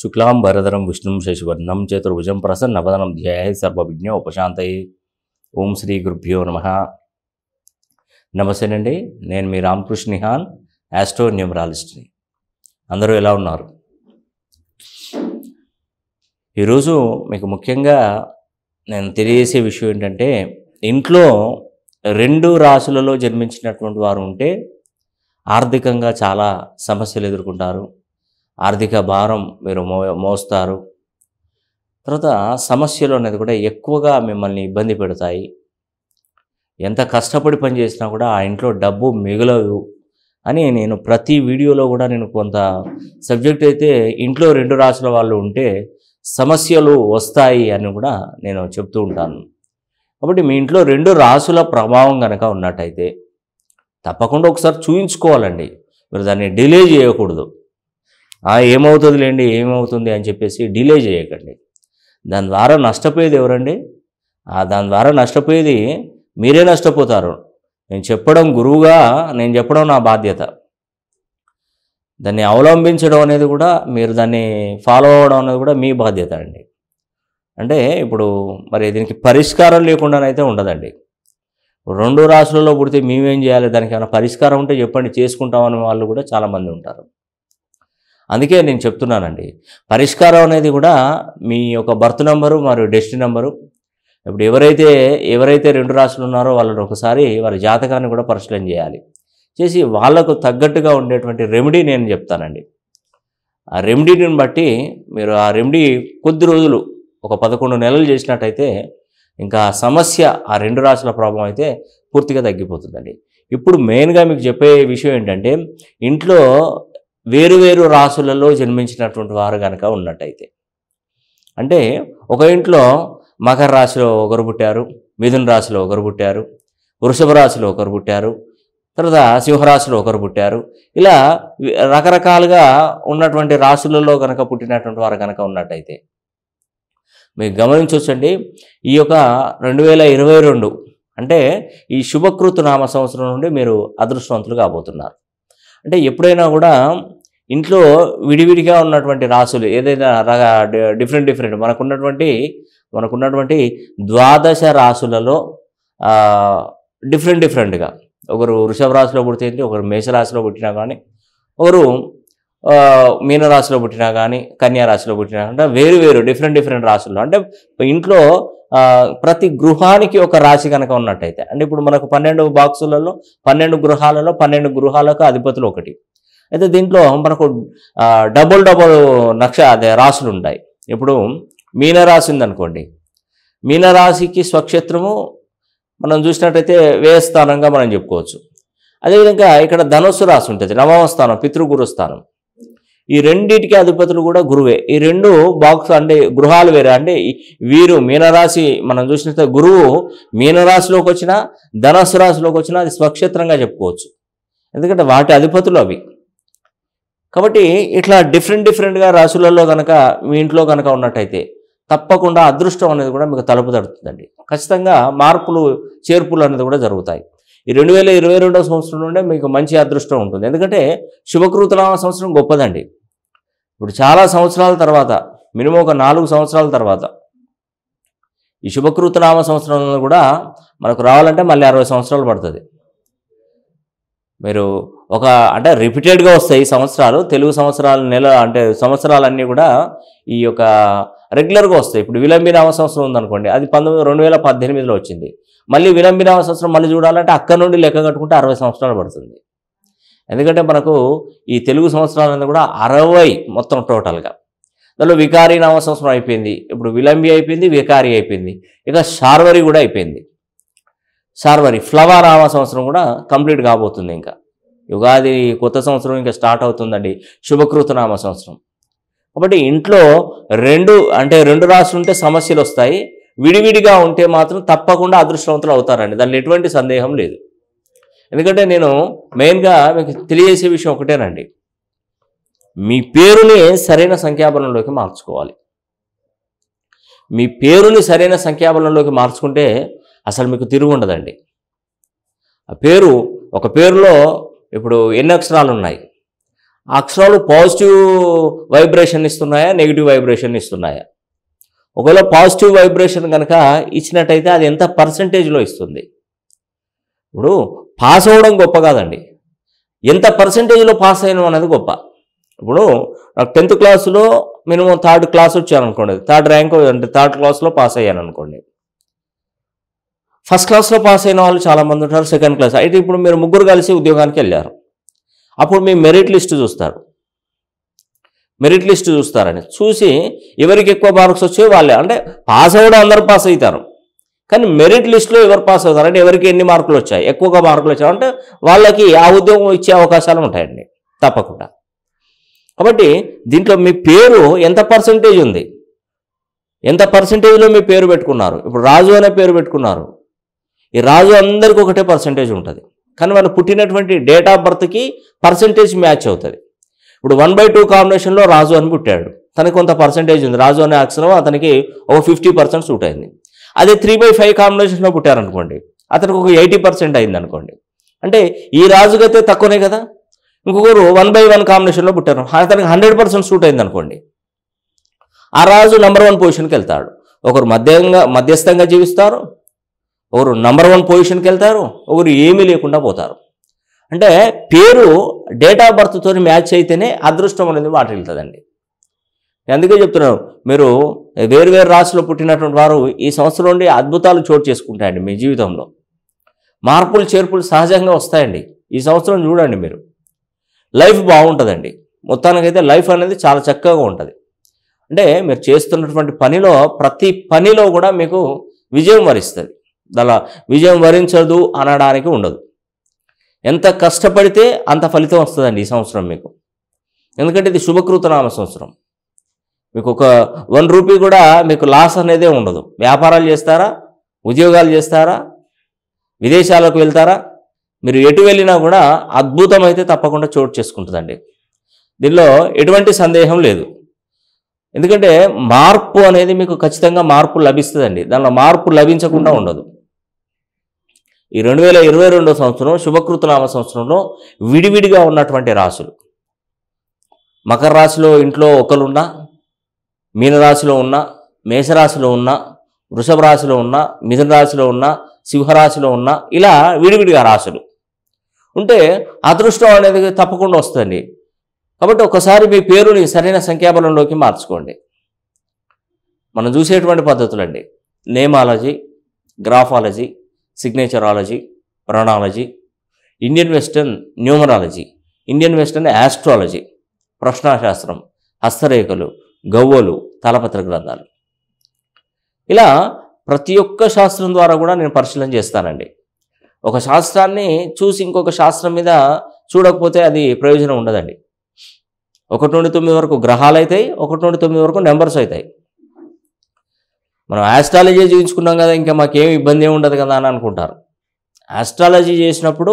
శుక్లాం భరధరం విష్ణుం శశివర్ణం చతుర్భుజం ప్రసన్నవదనం ధ్యాయ సర్వవిజ్ఞ ఉపశాంతయే ఓం శ్రీ గురుభ్యో నమ నమస్తేనండి నేను మీ రామకృష్ణ నిహాన్ యాస్ట్రో న్యూమరాలజిస్ట్ని అందరూ ఎలా ఉన్నారు ఈరోజు మీకు ముఖ్యంగా నేను తెలియజేసే విషయం ఏంటంటే ఇంట్లో రెండు రాశులలో జన్మించినటువంటి వారు ఉంటే ఆర్థికంగా చాలా సమస్యలు ఎదుర్కొంటారు ఆర్థిక భారం మీరు మో మోస్తారు తర్వాత సమస్యలు అనేది కూడా ఎక్కువగా మిమ్మల్ని ఇబ్బంది పెడతాయి ఎంత కష్టపడి పనిచేసినా కూడా ఆ ఇంట్లో డబ్బు మిగలవు అని నేను ప్రతి వీడియోలో కూడా నేను కొంత సబ్జెక్ట్ అయితే ఇంట్లో రెండు రాసుల వాళ్ళు ఉంటే సమస్యలు వస్తాయి అని కూడా నేను చెప్తూ ఉంటాను కాబట్టి మీ ఇంట్లో రెండు రాసుల ప్రభావం కనుక ఉన్నట్టయితే తప్పకుండా ఒకసారి చూయించుకోవాలండి మీరు దాన్ని డిలే చేయకూడదు ఏమవుతుందిలేండి ఏమవుతుంది అని చెప్పేసి డిలే చేయకండి దాని ద్వారా నష్టపోయేది ఎవరండి దాని ద్వారా నష్టపోయేది మీరే నష్టపోతారు నేను చెప్పడం గురువుగా నేను చెప్పడం నా బాధ్యత దాన్ని అవలంబించడం అనేది కూడా మీరు దాన్ని ఫాలో అవ్వడం అనేది కూడా మీ బాధ్యత అండి అంటే ఇప్పుడు మరి దీనికి పరిష్కారం లేకుండానైతే ఉండదండి రెండు రాసులలో పుడితే మేమేం చేయాలి దానికి ఏమైనా పరిష్కారం ఉంటే చెప్పండి చేసుకుంటామని వాళ్ళు కూడా చాలామంది ఉంటారు అందుకే నేను చెప్తున్నానండి పరిష్కారం అనేది కూడా మీ యొక్క బర్త్ నెంబరు మరియు డెస్టినీ నెంబరు ఇప్పుడు ఎవరైతే ఎవరైతే రెండు రాసులు ఉన్నారో వాళ్ళని ఒకసారి వారి జాతకాన్ని కూడా పరిశీలన చేయాలి చేసి వాళ్ళకు తగ్గట్టుగా ఉండేటువంటి రెమెడీ నేను చెప్తానండి ఆ రెమెడీని బట్టి మీరు ఆ రెమెడీ కొద్ది రోజులు ఒక పదకొండు నెలలు చేసినట్టయితే ఇంకా సమస్య ఆ రెండు రాసుల ప్రాబ్లం అయితే పూర్తిగా తగ్గిపోతుందండి ఇప్పుడు మెయిన్గా మీకు చెప్పే విషయం ఏంటంటే ఇంట్లో వేరువేరు రాసులలో జన్మించినటువంటి వారు కనుక ఉన్నట్టయితే అంటే ఒక ఇంట్లో మకర రాశిలో ఒకరు పుట్టారు మిథున రాశిలో ఒకరు పుట్టారు వృషభ రాశిలో ఒకరు పుట్టారు తర్వాత సింహరాశిలో ఒకరు పుట్టారు ఇలా రకరకాలుగా ఉన్నటువంటి రాశులలో కనుక పుట్టినటువంటి వారు కనుక ఉన్నట్టయితే మీరు గమనించవచ్చండి ఈ యొక్క రెండు వేల ఇరవై రెండు అంటే ఈ శుభకృతు నామ సంవత్సరం నుండి మీరు అదృష్టవంతులు కాబోతున్నారు అంటే ఎప్పుడైనా కూడా ఇంట్లో విడివిడిగా ఉన్నటువంటి రాసులు ఏదైనా డిఫరెంట్ డిఫరెంట్ మనకున్నటువంటి మనకున్నటువంటి ద్వాదశ రాసులలో డిఫరెంట్ డిఫరెంట్గా ఒకరు వృషభ రాశిలో పుట్టింది ఒకరు మేషరాశిలో పుట్టినా కానీ ఒకరు మీనరాశిలో పుట్టినా కానీ కన్యారాశిలో పుట్టినా అంటే వేరు వేరు డిఫరెంట్ డిఫరెంట్ రాశుల్లో అంటే ఇంట్లో ప్రతి గృహానికి ఒక రాశి కనుక ఉన్నట్టయితే అంటే ఇప్పుడు మనకు పన్నెండు బాక్సులలో పన్నెండు గృహాలలో పన్నెండు గృహాలకు అధిపతులు ఒకటి అయితే దీంట్లో మనకు డబుల్ డబుల్ నక్ష అదే రాసులు ఉంటాయి ఇప్పుడు మీనరాశి ఉందనుకోండి మీనరాశికి స్వక్షేత్రము మనం చూసినట్టయితే వ్యయస్థానంగా మనం చెప్పుకోవచ్చు అదేవిధంగా ఇక్కడ ధనుస్సు రాసి ఉంటుంది నవమస్థానం స్థానం పితృగురు స్థానం ఈ రెండింటికి అధిపతులు కూడా గురువే ఈ రెండు బాక్స్ అంటే గృహాలు వేరే అంటే వీరు మీనరాశి మనం చూసినట్టు గురువు మీనరాశిలోకి వచ్చినా ధనస్సు రాశిలోకి వచ్చినా అది స్వక్షేత్రంగా చెప్పుకోవచ్చు ఎందుకంటే వాటి అధిపతులు అవి కాబట్టి ఇట్లా డిఫరెంట్ డిఫరెంట్గా రాశులలో కనుక మీ ఇంట్లో కనుక ఉన్నట్టయితే తప్పకుండా అదృష్టం అనేది కూడా మీకు తలుపు తడుతుందండి ఖచ్చితంగా మార్పులు చేర్పులు అనేది కూడా జరుగుతాయి ఈ రెండు వేల ఇరవై రెండవ సంవత్సరం నుండే మీకు మంచి అదృష్టం ఉంటుంది ఎందుకంటే శుభకృతనామ సంవత్సరం గొప్పదండి ఇప్పుడు చాలా సంవత్సరాల తర్వాత మినిమం ఒక నాలుగు సంవత్సరాల తర్వాత ఈ శుభకృతనామ సంవత్సరంలో కూడా మనకు రావాలంటే మళ్ళీ అరవై సంవత్సరాలు పడుతుంది మీరు ఒక అంటే రిపీటెడ్గా వస్తాయి సంవత్సరాలు తెలుగు సంవత్సరాల నెల అంటే సంవత్సరాలన్నీ కూడా ఈ యొక్క రెగ్యులర్గా వస్తాయి ఇప్పుడు విలంబి నామ సంవత్సరం ఉందనుకోండి అది పంతొమ్మిది రెండు వేల పద్దెనిమిదిలో వచ్చింది మళ్ళీ విలంబి నామ సంవత్సరం మళ్ళీ చూడాలంటే అక్కడ నుండి లెక్క కట్టుకుంటే అరవై సంవత్సరాలు పడుతుంది ఎందుకంటే మనకు ఈ తెలుగు సంవత్సరాలన్నీ కూడా అరవై మొత్తం టోటల్గా దానిలో వికారి నామ సంవత్సరం అయిపోయింది ఇప్పుడు విలంబి అయిపోయింది వికారి అయిపోయింది ఇక షార్వరి కూడా అయిపోయింది షార్వరి ఫ్లవర్ నామ సంవత్సరం కూడా కంప్లీట్ కాబోతుంది ఇంకా యుగాది కొత్త సంవత్సరం ఇంకా స్టార్ట్ అవుతుందండి శుభకృతనామ సంవత్సరం కాబట్టి ఇంట్లో రెండు అంటే రెండు రాసులు ఉంటే సమస్యలు వస్తాయి విడివిడిగా ఉంటే మాత్రం తప్పకుండా అదృష్టవంతులు అవుతారండి దానిలో ఎటువంటి సందేహం లేదు ఎందుకంటే నేను మెయిన్గా మీకు తెలియజేసే విషయం ఒకటేనండి మీ పేరుని సరైన సంఖ్యాబలంలోకి మార్చుకోవాలి మీ పేరుని సరైన సంఖ్యాబలంలోకి మార్చుకుంటే అసలు మీకు తిరుగు ఉండదండి ఆ పేరు ఒక పేరులో ఇప్పుడు ఎన్ని అక్షరాలు ఉన్నాయి ఆ అక్షరాలు పాజిటివ్ వైబ్రేషన్ ఇస్తున్నాయా నెగిటివ్ వైబ్రేషన్ ఇస్తున్నాయా ఒకవేళ పాజిటివ్ వైబ్రేషన్ కనుక ఇచ్చినట్టయితే అది ఎంత పర్సంటేజ్లో ఇస్తుంది ఇప్పుడు పాస్ అవ్వడం గొప్ప కాదండి ఎంత పర్సంటేజ్లో పాస్ అయినం అనేది గొప్ప ఇప్పుడు నాకు టెన్త్ క్లాసులో మినిమం థర్డ్ క్లాస్ వచ్చాను అనుకోండి థర్డ్ ర్యాంక్ అంటే థర్డ్ క్లాస్లో పాస్ అయ్యాను అనుకోండి ఫస్ట్ క్లాస్లో పాస్ అయిన వాళ్ళు చాలామంది ఉంటారు సెకండ్ క్లాస్ అయితే ఇప్పుడు మీరు ముగ్గురు కలిసి ఉద్యోగానికి వెళ్ళారు అప్పుడు మీ మెరిట్ లిస్ట్ చూస్తారు మెరిట్ లిస్ట్ చూస్తారని చూసి ఎవరికి ఎక్కువ మార్క్స్ వచ్చాయో వాళ్ళే అంటే పాస్ అవ్వడం అందరూ పాస్ అవుతారు కానీ మెరిట్ లిస్టులో ఎవరు పాస్ అవుతారు అంటే ఎవరికి ఎన్ని మార్కులు వచ్చాయి ఎక్కువగా మార్కులు వచ్చాయి అంటే వాళ్ళకి ఆ ఉద్యోగం ఇచ్చే అవకాశాలు ఉంటాయండి తప్పకుండా కాబట్టి దీంట్లో మీ పేరు ఎంత పర్సంటేజ్ ఉంది ఎంత పర్సంటేజ్లో మీ పేరు పెట్టుకున్నారు ఇప్పుడు రాజు అనే పేరు పెట్టుకున్నారు ఈ రాజు అందరికీ ఒకటే పర్సంటేజ్ ఉంటుంది కానీ వాళ్ళు పుట్టినటువంటి డేట్ ఆఫ్ బర్త్కి పర్సంటేజ్ మ్యాచ్ అవుతుంది ఇప్పుడు వన్ బై టూ కాంబినేషన్లో రాజు అని పుట్టాడు తనకి కొంత పర్సంటేజ్ ఉంది రాజు అనే అక్షరం అతనికి ఒక ఫిఫ్టీ పర్సెంట్ సూట్ అయింది అదే త్రీ బై ఫైవ్ కాంబినేషన్లో పుట్టారనుకోండి అతనికి ఒక ఎయిటీ పర్సెంట్ అయింది అనుకోండి అంటే ఈ రాజుకైతే తక్కువనే కదా ఇంకొకరు వన్ బై వన్ కాంబినేషన్లో పుట్టారు అతనికి హండ్రెడ్ పర్సెంట్ సూట్ అయింది అనుకోండి ఆ రాజు నెంబర్ వన్ పొజిషన్కి వెళ్తాడు ఒకరు మధ్యంగా మధ్యస్థంగా జీవిస్తారు ఒకరు నంబర్ వన్ పొజిషన్కి వెళ్తారు ఒకరు ఏమీ లేకుండా పోతారు అంటే పేరు డేట్ ఆఫ్ బర్త్తో మ్యాచ్ అయితేనే అదృష్టం అనేది మాట వెళ్తుందండి అందుకే చెప్తున్నాను మీరు వేరు వేరు రాశిలో పుట్టినటువంటి వారు ఈ సంవత్సరం నుండి అద్భుతాలు చోటు చేసుకుంటాయండి మీ జీవితంలో మార్పులు చేర్పులు సహజంగా వస్తాయండి ఈ సంవత్సరం చూడండి మీరు లైఫ్ బాగుంటుందండి మొత్తానికైతే లైఫ్ అనేది చాలా చక్కగా ఉంటుంది అంటే మీరు చేస్తున్నటువంటి పనిలో ప్రతి పనిలో కూడా మీకు విజయం వరిస్తుంది దాని విజయం వరించదు అనడానికి ఉండదు ఎంత కష్టపడితే అంత ఫలితం వస్తుందండి ఈ సంవత్సరం మీకు ఎందుకంటే ఇది శుభకృతనామ సంవత్సరం మీకు ఒక వన్ రూపీ కూడా మీకు లాస్ అనేదే ఉండదు వ్యాపారాలు చేస్తారా ఉద్యోగాలు చేస్తారా విదేశాలకు వెళ్తారా మీరు ఎటు వెళ్ళినా కూడా అద్భుతం అయితే తప్పకుండా చోటు చేసుకుంటుందండి దీనిలో ఎటువంటి సందేహం లేదు ఎందుకంటే మార్పు అనేది మీకు ఖచ్చితంగా మార్పు లభిస్తుందండి దానిలో మార్పు లభించకుండా ఉండదు ఈ రెండు వేల ఇరవై రెండవ సంవత్సరం శుభకృతనామ సంవత్సరంలో విడివిడిగా ఉన్నటువంటి రాశులు మకర రాశిలో ఇంట్లో ఒకరున్నా మీనరాశిలో ఉన్నా మేషరాశిలో ఉన్నా వృషభ రాశిలో ఉన్నా మిథున రాశిలో ఉన్నా సింహరాశిలో ఉన్నా ఇలా విడివిడిగా రాశులు ఉంటే అదృష్టం అనేది తప్పకుండా వస్తుంది కాబట్టి ఒకసారి మీ పేరుని సరైన సంఖ్యాబలంలోకి మార్చుకోండి మనం చూసేటువంటి పద్ధతులండి నేమాలజీ గ్రాఫాలజీ సిగ్నేచరాలజీ ప్రాణాలజీ Indian western numerology Indian western astrology ప్రశ్నాశాస్త్రం హస్తరేఖలు గవ్వలు తలపత్ర గ్రంథాలు ఇలా ప్రతి ఒక్క శాస్త్రం ద్వారా కూడా నేను పరిశీలన చేస్తానండి ఒక శాస్త్రాన్ని చూసి ఇంకొక శాస్త్రం మీద చూడకపోతే అది ప్రయోజనం ఉండదండి ఒకటి నుండి తొమ్మిది వరకు గ్రహాలు అవుతాయి ఒకటి నుండి తొమ్మిది వరకు నెంబర్స్ అవుతాయి మనం ఆస్ట్రాలజీ చూపించుకున్నాం కదా ఇంకా మాకేం ఇబ్బంది ఏమి ఉండదు కదా అని అనుకుంటారు ఆస్ట్రాలజీ చేసినప్పుడు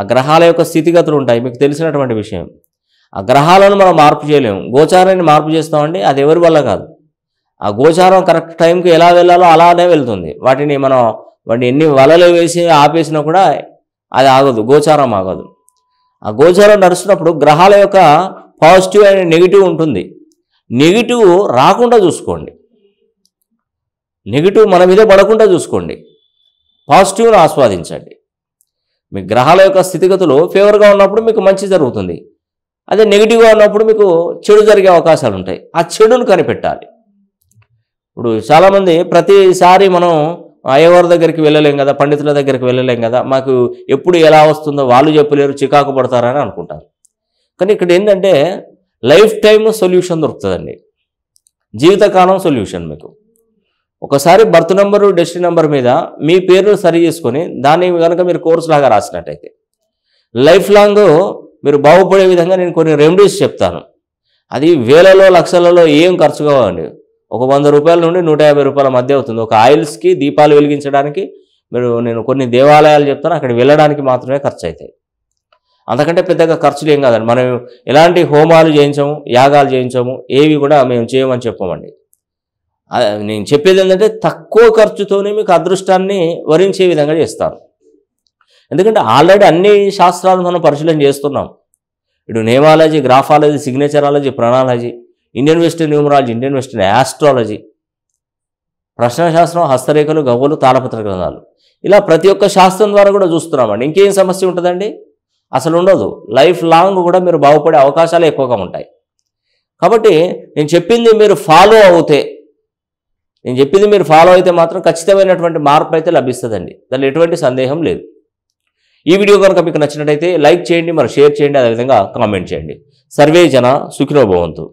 ఆ గ్రహాల యొక్క స్థితిగతులు ఉంటాయి మీకు తెలిసినటువంటి విషయం ఆ గ్రహాలను మనం మార్పు చేయలేము గోచారాన్ని మార్పు చేస్తామండి అది ఎవరి వల్ల కాదు ఆ గోచారం కరెక్ట్ టైంకి ఎలా వెళ్ళాలో అలానే వెళ్తుంది వాటిని మనం వాటిని ఎన్ని వలలు వేసి ఆపేసినా కూడా అది ఆగదు గోచారం ఆగదు ఆ గోచారం నడుస్తున్నప్పుడు గ్రహాల యొక్క పాజిటివ్ అండ్ నెగిటివ్ ఉంటుంది నెగిటివ్ రాకుండా చూసుకోండి నెగిటివ్ మన మీదే పడకుండా చూసుకోండి పాజిటివ్ను ఆస్వాదించండి మీ గ్రహాల యొక్క స్థితిగతులు ఫేవర్గా ఉన్నప్పుడు మీకు మంచి జరుగుతుంది అదే నెగిటివ్గా ఉన్నప్పుడు మీకు చెడు జరిగే అవకాశాలు ఉంటాయి ఆ చెడును కనిపెట్టాలి ఇప్పుడు చాలామంది ప్రతిసారి మనం అయ్యవారి దగ్గరికి వెళ్ళలేం కదా పండితుల దగ్గరికి వెళ్ళలేం కదా మాకు ఎప్పుడు ఎలా వస్తుందో వాళ్ళు చెప్పలేరు చికాకు పడతారని అనుకుంటారు కానీ ఇక్కడ ఏంటంటే లైఫ్ టైమ్ సొల్యూషన్ దొరుకుతుందండి జీవితకాలం సొల్యూషన్ మీకు ఒకసారి బర్త్ నెంబరు డెస్టిన్ నెంబర్ మీద మీ పేరును సరి చేసుకొని దాన్ని కనుక మీరు కోర్సు లాగా రాసినట్టయితే లైఫ్ లాంగ్ మీరు బాగుపడే విధంగా నేను కొన్ని రెమెడీస్ చెప్తాను అది వేలలో లక్షలలో ఏం ఖర్చు కావండి ఒక వంద రూపాయల నుండి నూట యాభై రూపాయల మధ్య అవుతుంది ఒక ఆయిల్స్కి దీపాలు వెలిగించడానికి మీరు నేను కొన్ని దేవాలయాలు చెప్తాను అక్కడ వెళ్ళడానికి మాత్రమే ఖర్చు అవుతాయి అంతకంటే పెద్దగా ఖర్చులు ఏం కాదండి మనం ఎలాంటి హోమాలు చేయించము యాగాలు చేయించము ఏవి కూడా మేము చేయమని చెప్పమండి నేను చెప్పేది ఏంటంటే తక్కువ ఖర్చుతోనే మీకు అదృష్టాన్ని వరించే విధంగా చేస్తాను ఎందుకంటే ఆల్రెడీ అన్ని శాస్త్రాలు మనం పరిశీలన చేస్తున్నాం ఇటు నేమాలజీ గ్రాఫాలజీ సిగ్నేచరాలజీ ప్రణాలజీ Indian western numerology Indian western astrology ప్రశ్నశాస్త్రం హస్తరేఖలు గవ్వలు తాళపత్ర గ్రంథాలు ఇలా ప్రతి ఒక్క శాస్త్రం ద్వారా కూడా చూస్తున్నామండి ఇంకేం సమస్య ఉంటుందండి అసలు ఉండదు లైఫ్ లాంగ్ కూడా మీరు బాగుపడే అవకాశాలు ఎక్కువగా ఉంటాయి కాబట్టి నేను చెప్పింది మీరు ఫాలో అవుతే నేను చెప్పింది మీరు ఫాలో అయితే మాత్రం ఖచ్చితమైనటువంటి మార్పు అయితే లభిస్తుందండి దానిలో ఎటువంటి సందేహం లేదు ఈ వీడియో కనుక మీకు నచ్చినట్టయితే లైక్ చేయండి మరి షేర్ చేయండి అదేవిధంగా కామెంట్ చేయండి సర్వే జన సుఖినోభవంతు